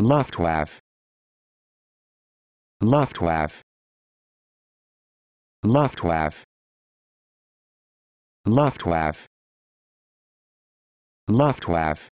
Luftwaffe Luftwaffe Luftwaffe Luftwaffe Luftwaffe